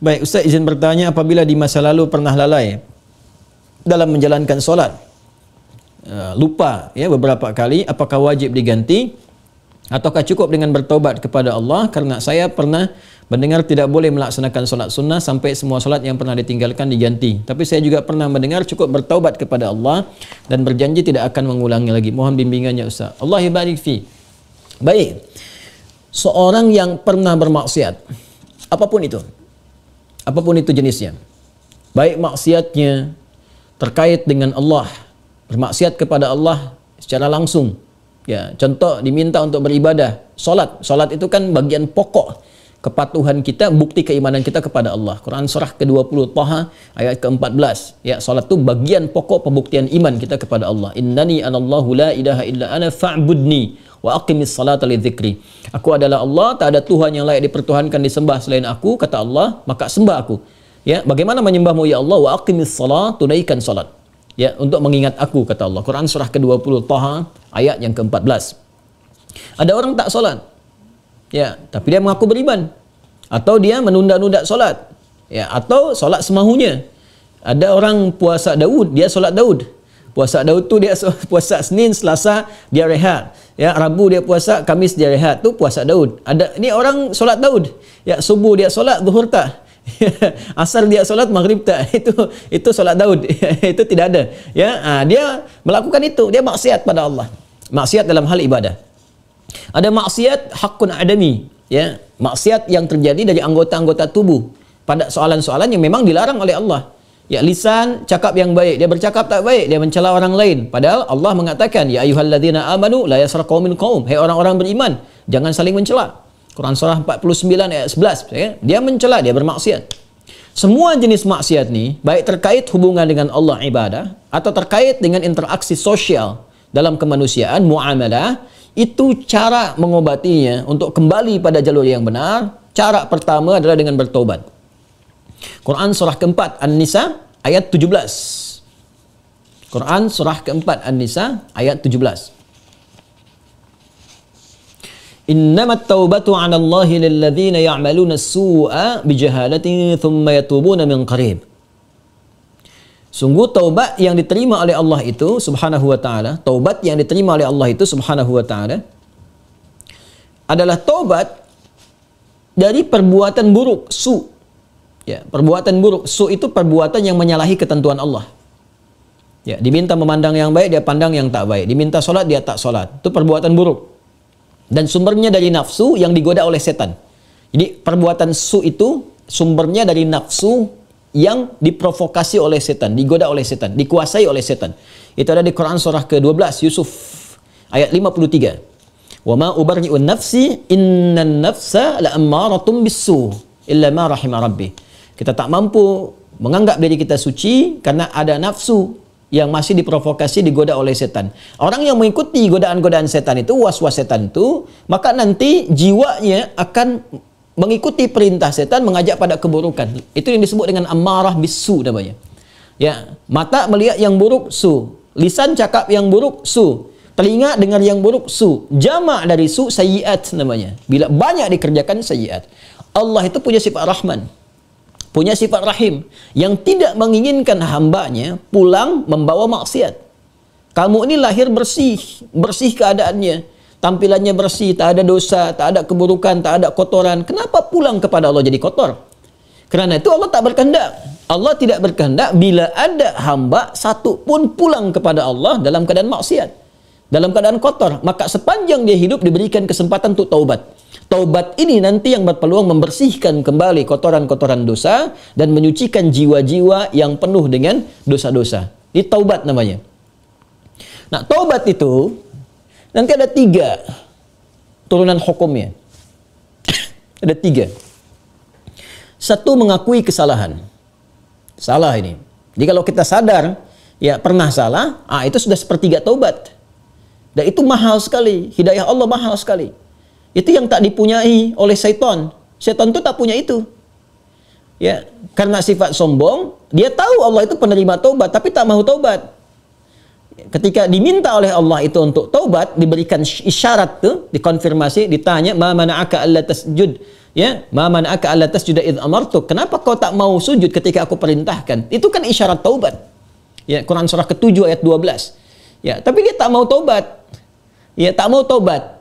Baik, Ustaz izin bertanya apabila di masa lalu pernah lalai dalam menjalankan solat, eh, lupa ya beberapa kali, apakah wajib diganti ataukah cukup dengan bertobat kepada Allah? Karena saya pernah mendengar tidak boleh melaksanakan solat sunnah sampai semua solat yang pernah ditinggalkan diganti. Tapi saya juga pernah mendengar cukup bertobat kepada Allah dan berjanji tidak akan mengulangi lagi. Mohon bimbingannya Ustaz. Allah barik fi. Baik. Seorang yang pernah bermaksiat, apapun itu, apapun itu jenisnya. Baik maksiatnya terkait dengan Allah, bermaksiat kepada Allah secara langsung. Ya, contoh diminta untuk beribadah, salat. Salat itu kan bagian pokok kepatuhan kita, bukti keimanan kita kepada Allah. Quran surah ke-20 Taha ayat ke-14. Ya, salat itu bagian pokok pembuktian iman kita kepada Allah. Innani anallahu la ilaha illa ana fa'budni wa aqimis salata li Aku adalah Allah, tak ada Tuhan yang layak dipertuhankan disembah selain aku, kata Allah, maka sembah aku. Ya, bagaimana menyembahmu ya Allah? Wa aqimis salat, tunaikan salat. Ya, untuk mengingat aku kata Allah. Quran surah ke-20 Taha ayat yang ke-14. Ada orang tak salat. Ya, tapi dia mengaku beriman atau dia menunda-nunda salat. Ya, atau salat semahunya. Ada orang puasa Daud, dia salat Daud. Puasa Daud tu dia puasa Senin, Selasa dia rehat. Ya, Rabu dia puasa, Kamis dia rehat. Tu puasa Daud. Ada ni orang solat Daud. Ya, subuh dia solat, zuhur tak. Ya, asar dia solat, maghrib tak. Itu itu solat Daud. itu tidak ada. Ya, ha, dia melakukan itu, dia maksiat pada Allah. Maksiat dalam hal ibadah. Ada maksiat hakun adami, ya. Maksiat yang terjadi dari anggota-anggota tubuh pada soalan-soalan yang memang dilarang oleh Allah ya lisan cakap yang baik. Dia bercakap tak baik, dia mencela orang lain. Padahal Allah mengatakan, "Ya ayyuhalladzina amanu la yasraqu min qaum." Hei orang-orang beriman, jangan saling mencela. Quran surah 49 ayat 11, ya. Dia mencela, dia bermaksiat. Semua jenis maksiat ni, baik terkait hubungan dengan Allah ibadah atau terkait dengan interaksi sosial dalam kemanusiaan, muamalah, itu cara mengobatinya untuk kembali pada jalur yang benar. Cara pertama adalah dengan bertobat. Quran surah keempat An-Nisa ayat 17. Quran surah keempat An-Nisa ayat 17. Innamat taubatu 'ala Allahi lilladzina ya'maluna as-su'a bijahalatin thumma yatubuna min qarib. Sungguh taubat yang diterima oleh Allah itu subhanahu wa ta'ala, taubat yang diterima oleh Allah itu subhanahu wa ta'ala adalah taubat dari perbuatan buruk, su, Ya, perbuatan buruk. Su itu perbuatan yang menyalahi ketentuan Allah. Ya, diminta memandang yang baik, dia pandang yang tak baik. Diminta sholat, dia tak sholat. Itu perbuatan buruk. Dan sumbernya dari nafsu yang digoda oleh setan. Jadi perbuatan su itu sumbernya dari nafsu yang diprovokasi oleh setan, digoda oleh setan, dikuasai oleh setan. Itu ada di Quran surah ke-12 Yusuf ayat 53. Wa ma ubarri'un nafsi innan nafsa la'ammaratun bisu illa ma rahima rabbi. Kita tak mampu menganggap diri kita suci karena ada nafsu yang masih diprovokasi digoda oleh setan. Orang yang mengikuti godaan-godaan setan itu, was-was setan itu, maka nanti jiwanya akan mengikuti perintah setan mengajak pada keburukan. Itu yang disebut dengan amarah bisu namanya. Ya, mata melihat yang buruk su, lisan cakap yang buruk su, telinga dengar yang buruk su. Jamak dari su syi'at namanya. Bila banyak dikerjakan syi'at, Allah itu punya sifat rahman. punya sifat rahim yang tidak menginginkan hambanya pulang membawa maksiat. Kamu ini lahir bersih, bersih keadaannya, tampilannya bersih, tak ada dosa, tak ada keburukan, tak ada kotoran. Kenapa pulang kepada Allah jadi kotor? Kerana itu Allah tak berkehendak. Allah tidak berkehendak bila ada hamba satu pun pulang kepada Allah dalam keadaan maksiat. Dalam keadaan kotor, maka sepanjang dia hidup diberikan kesempatan untuk taubat. Taubat ini nanti yang berpeluang membersihkan kembali kotoran-kotoran dosa dan menyucikan jiwa-jiwa yang penuh dengan dosa-dosa. Ini taubat namanya. Nah, taubat itu nanti ada tiga turunan hukumnya. ada tiga. Satu mengakui kesalahan. Salah ini. Jadi kalau kita sadar, ya pernah salah, ah itu sudah sepertiga taubat. Dan itu mahal sekali. Hidayah Allah mahal sekali. Itu yang tak dipunyai oleh setan. Setan itu tak punya itu. Ya, karena sifat sombong, dia tahu Allah itu penerima taubat tapi tak mau taubat. Ketika diminta oleh Allah itu untuk taubat, diberikan isyarat tuh, dikonfirmasi, ditanya, "Ma mana'aka alla tasjud?" Ya, "Ma mana'aka alla tasjuda id amartuk?" Kenapa kau tak mau sujud ketika aku perintahkan? Itu kan isyarat taubat. Ya, Quran surah ke-7 ayat belas, Ya, tapi dia tak mau taubat. Ya, tak mau taubat.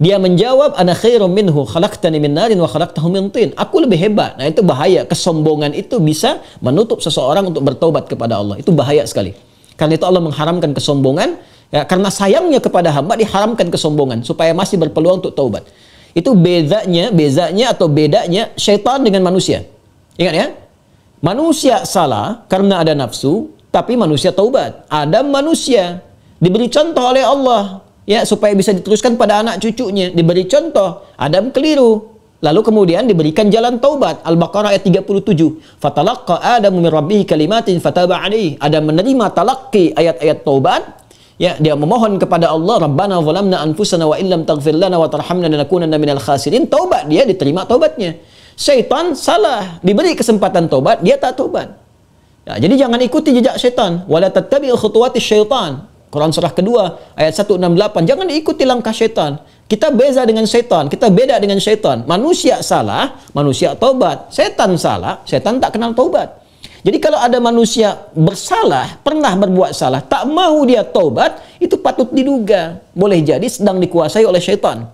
Dia menjawab, ana khairum minhu khalaqtani min narin wa khalaqtahu min tin. Aku lebih hebat. Nah, itu bahaya. Kesombongan itu bisa menutup seseorang untuk bertobat kepada Allah. Itu bahaya sekali. Karena itu Allah mengharamkan kesombongan. Ya, karena sayangnya kepada hamba diharamkan kesombongan supaya masih berpeluang untuk taubat. Itu bedanya, bedanya atau bedanya syaitan dengan manusia. Ingat ya? Manusia salah karena ada nafsu, tapi manusia taubat. Adam manusia diberi contoh oleh Allah ya supaya bisa diteruskan pada anak cucunya. Diberi contoh, Adam keliru. Lalu kemudian diberikan jalan taubat. Al-Baqarah ayat 37. Fatalaqqa Adam min rabbih kalimatin fataba alaihi Adam menerima talakki ayat-ayat taubat. Ya, dia memohon kepada Allah, Rabbana zalamna anfusana wa illam taghfir lana wa tarhamna lanakunanna minal khasirin. Taubat dia diterima taubatnya. Syaitan salah, diberi kesempatan taubat, dia tak taubat. Ya, jadi jangan ikuti jejak syaitan. Wala tattabi'u khutuwati syaitan. Quran surah kedua ayat 168 jangan ikuti langkah syaitan kita beza dengan setan kita beda dengan setan manusia salah manusia taubat setan salah setan tak kenal taubat jadi kalau ada manusia bersalah, pernah berbuat salah, tak mau dia taubat, itu patut diduga. Boleh jadi sedang dikuasai oleh setan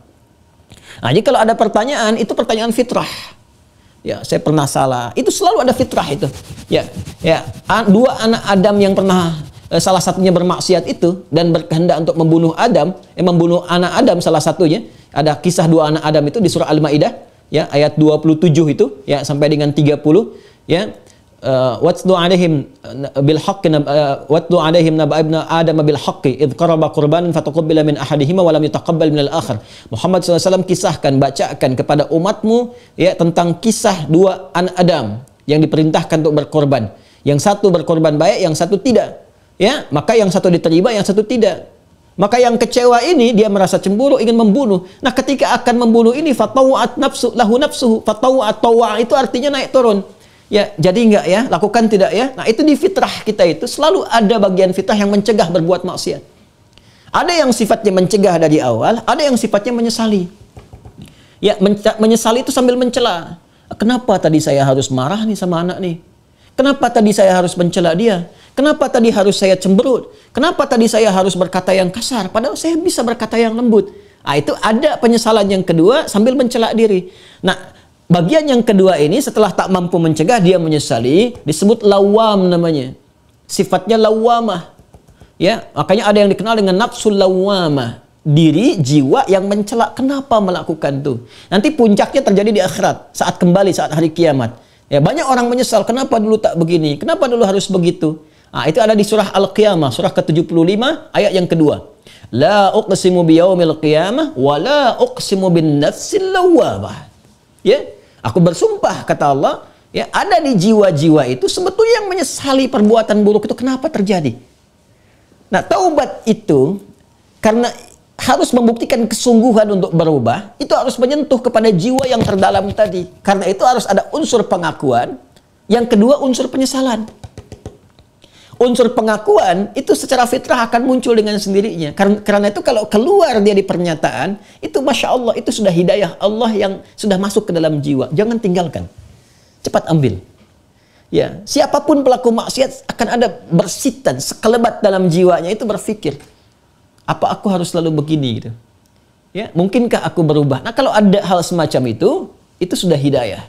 Nah, jadi kalau ada pertanyaan, itu pertanyaan fitrah. Ya, saya pernah salah. Itu selalu ada fitrah itu. Ya, ya. Dua anak Adam yang pernah Eh, salah satunya bermaksiat itu dan berkehendak untuk membunuh Adam, eh, membunuh anak Adam salah satunya. Ada kisah dua anak Adam itu di surah Al-Maidah ya ayat 27 itu ya sampai dengan 30 ya eh, watlu alaihim eh, bil haqqi watlu alaihim naba ibna adam bil haqqi id qaraba qurbanan fataqabbala min ahadihima wa lam yataqabbal min al akhir Muhammad SAW kisahkan bacakan kepada umatmu ya tentang kisah dua anak Adam yang diperintahkan untuk berkorban yang satu berkorban baik yang satu tidak ya maka yang satu diterima yang satu tidak maka yang kecewa ini dia merasa cemburu ingin membunuh. Nah ketika akan membunuh ini fatawat nafsu lahu nafsu fatawat tawa itu artinya naik turun. Ya jadi enggak ya lakukan tidak ya. Nah itu di fitrah kita itu selalu ada bagian fitrah yang mencegah berbuat maksiat. Ada yang sifatnya mencegah dari awal, ada yang sifatnya menyesali. Ya menyesali itu sambil mencela. Kenapa tadi saya harus marah nih sama anak nih? Kenapa tadi saya harus mencela dia? Kenapa tadi harus saya cemberut? Kenapa tadi saya harus berkata yang kasar? Padahal saya bisa berkata yang lembut. Nah, itu ada penyesalan yang kedua sambil mencela diri. Nah, bagian yang kedua ini setelah tak mampu mencegah dia menyesali disebut lawam namanya. Sifatnya lawamah. Ya, makanya ada yang dikenal dengan nafsul lawamah. Diri, jiwa yang mencela kenapa melakukan itu. Nanti puncaknya terjadi di akhirat saat kembali saat hari kiamat. Ya, banyak orang menyesal, kenapa dulu tak begini? Kenapa dulu harus begitu? Nah, itu ada di surah Al-Qiyamah, surah ke-75, ayat yang kedua. La uqsimu biyaumil qiyamah wa la uqsimu bin nafsil lawwamah. Ya, aku bersumpah kata Allah, ya ada di jiwa-jiwa itu sebetulnya yang menyesali perbuatan buruk itu kenapa terjadi. Nah, taubat itu karena harus membuktikan kesungguhan untuk berubah, itu harus menyentuh kepada jiwa yang terdalam tadi. Karena itu harus ada unsur pengakuan, yang kedua unsur penyesalan. Unsur pengakuan itu secara fitrah akan muncul dengan sendirinya. Karena, karena itu kalau keluar dia di pernyataan, itu Masya Allah, itu sudah hidayah Allah yang sudah masuk ke dalam jiwa. Jangan tinggalkan. Cepat ambil. Ya, siapapun pelaku maksiat akan ada bersitan, sekelebat dalam jiwanya itu berpikir apa aku harus selalu begini gitu? Ya, mungkinkah aku berubah? Nah, kalau ada hal semacam itu, itu sudah hidayah.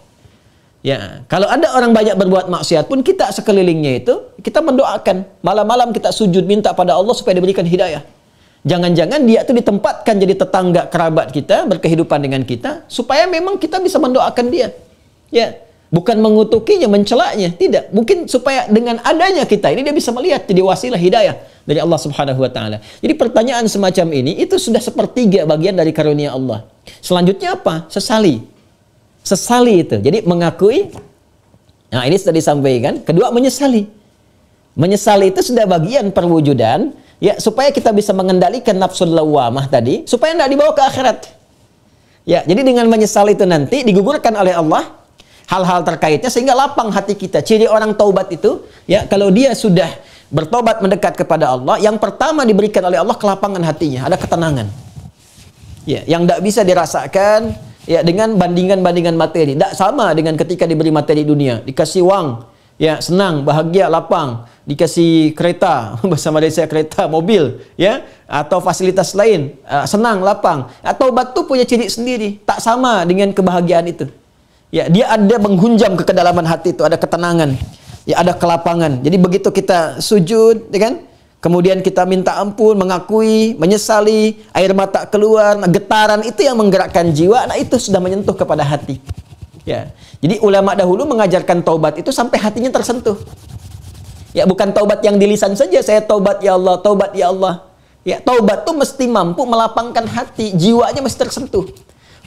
Ya, kalau ada orang banyak berbuat maksiat pun kita sekelilingnya itu kita mendoakan malam-malam kita sujud minta pada Allah supaya diberikan hidayah. Jangan-jangan dia itu ditempatkan jadi tetangga kerabat kita berkehidupan dengan kita supaya memang kita bisa mendoakan dia. Ya, Bukan mengutukinya, mencelaknya, tidak. Mungkin supaya dengan adanya kita ini dia bisa melihat jadi wasilah hidayah dari Allah Subhanahu wa taala. Jadi pertanyaan semacam ini itu sudah sepertiga bagian dari karunia Allah. Selanjutnya apa? Sesali. Sesali itu. Jadi mengakui Nah, ini sudah disampaikan. Kedua, menyesali. Menyesali itu sudah bagian perwujudan ya supaya kita bisa mengendalikan nafsu lawamah tadi supaya tidak dibawa ke akhirat. Ya, jadi dengan menyesali itu nanti digugurkan oleh Allah hal-hal terkaitnya sehingga lapang hati kita. Ciri orang taubat itu ya kalau dia sudah bertobat mendekat kepada Allah, yang pertama diberikan oleh Allah kelapangan hatinya, ada ketenangan. Ya, yang tidak bisa dirasakan ya dengan bandingan-bandingan materi. Tidak sama dengan ketika diberi materi dunia, dikasih uang, ya senang, bahagia, lapang, dikasih kereta, bahasa Malaysia kereta, mobil, ya atau fasilitas lain, ah, senang, lapang. Atau nah, batu punya ciri sendiri, tak sama dengan kebahagiaan itu. Ya, dia ada menghunjam ke kedalaman hati itu, ada ketenangan, ya ada kelapangan. Jadi begitu kita sujud, ya kan? Kemudian kita minta ampun, mengakui, menyesali, air mata keluar, nah, getaran itu yang menggerakkan jiwa, nah itu sudah menyentuh kepada hati. Ya. Jadi ulama dahulu mengajarkan taubat itu sampai hatinya tersentuh. Ya, bukan taubat yang di lisan saja, saya taubat ya Allah, taubat ya Allah. Ya, taubat itu mesti mampu melapangkan hati, jiwanya mesti tersentuh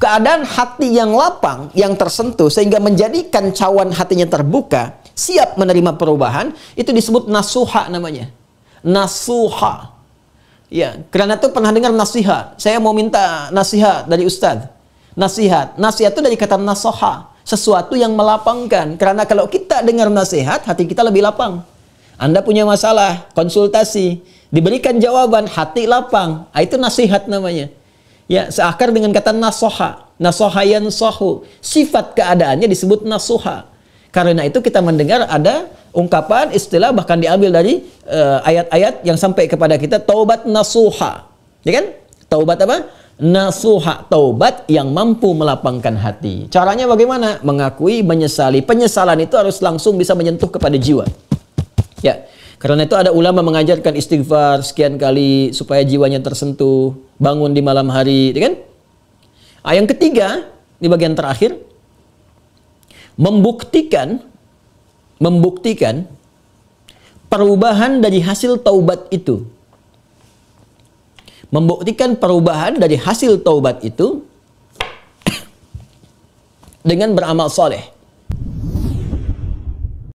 keadaan hati yang lapang, yang tersentuh sehingga menjadikan cawan hatinya terbuka, siap menerima perubahan, itu disebut nasuha namanya. Nasuha. Ya, karena itu pernah dengar nasihat. Saya mau minta nasihat dari ustadz. Nasihat. Nasihat itu dari kata nasoha. Sesuatu yang melapangkan. Karena kalau kita dengar nasihat, hati kita lebih lapang. Anda punya masalah, konsultasi. Diberikan jawaban, hati lapang. Ah, itu nasihat namanya ya seakar dengan kata nasoha nasoha sohu sifat keadaannya disebut nasoha karena itu kita mendengar ada ungkapan istilah bahkan diambil dari eh, ayat-ayat uh, yang sampai kepada kita taubat nasuha ya kan taubat apa nasuha taubat yang mampu melapangkan hati caranya bagaimana mengakui menyesali penyesalan itu harus langsung bisa menyentuh kepada jiwa ya karena itu ada ulama mengajarkan istighfar sekian kali supaya jiwanya tersentuh, bangun di malam hari, ya kan? Ah, yang ketiga, di bagian terakhir, membuktikan membuktikan perubahan dari hasil taubat itu. Membuktikan perubahan dari hasil taubat itu dengan beramal soleh.